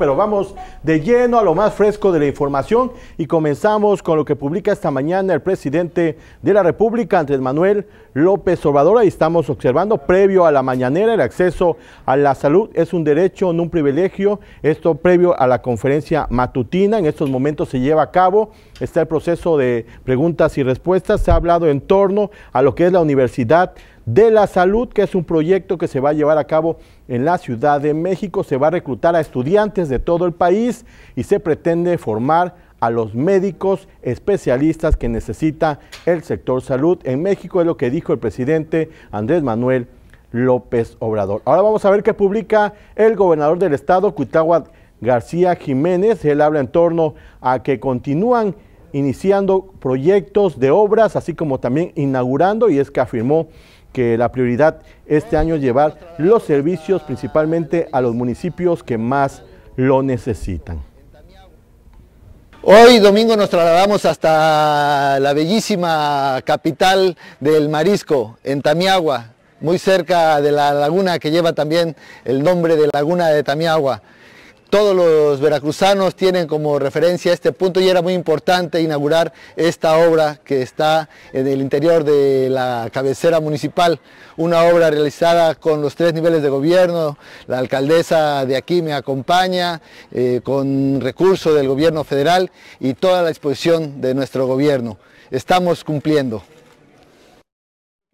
pero vamos de lleno a lo más fresco de la información y comenzamos con lo que publica esta mañana el presidente de la República, Andrés Manuel López Obrador. Ahí estamos observando previo a la mañanera el acceso a la salud es un derecho, no un privilegio. Esto previo a la conferencia matutina. En estos momentos se lleva a cabo. Está el proceso de preguntas y respuestas. Se ha hablado en torno a lo que es la universidad de la Salud, que es un proyecto que se va a llevar a cabo en la Ciudad de México. Se va a reclutar a estudiantes de todo el país y se pretende formar a los médicos especialistas que necesita el sector salud en México, es lo que dijo el presidente Andrés Manuel López Obrador. Ahora vamos a ver qué publica el gobernador del estado, Cuitagua García Jiménez. Él habla en torno a que continúan iniciando proyectos de obras, así como también inaugurando, y es que afirmó que la prioridad este año es llevar los servicios principalmente a los municipios que más lo necesitan. Hoy domingo nos trasladamos hasta la bellísima capital del marisco, en Tamiagua, muy cerca de la laguna que lleva también el nombre de Laguna de Tamiagua todos los veracruzanos tienen como referencia este punto y era muy importante inaugurar esta obra que está en el interior de la cabecera municipal, una obra realizada con los tres niveles de gobierno, la alcaldesa de aquí me acompaña, eh, con recursos del gobierno federal y toda la disposición de nuestro gobierno. Estamos cumpliendo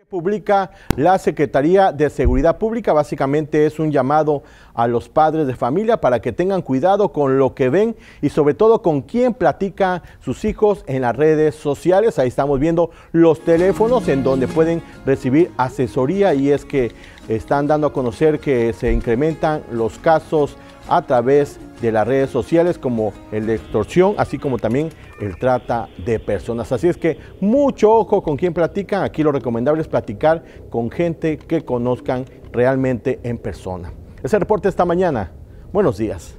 publica la Secretaría de Seguridad Pública. Básicamente es un llamado a los padres de familia para que tengan cuidado con lo que ven y sobre todo con quién platica sus hijos en las redes sociales. Ahí estamos viendo los teléfonos en donde pueden recibir asesoría y es que están dando a conocer que se incrementan los casos a través de de las redes sociales como el de extorsión, así como también el trata de personas. Así es que mucho ojo con quien platican. Aquí lo recomendable es platicar con gente que conozcan realmente en persona. Ese reporte esta mañana. Buenos días.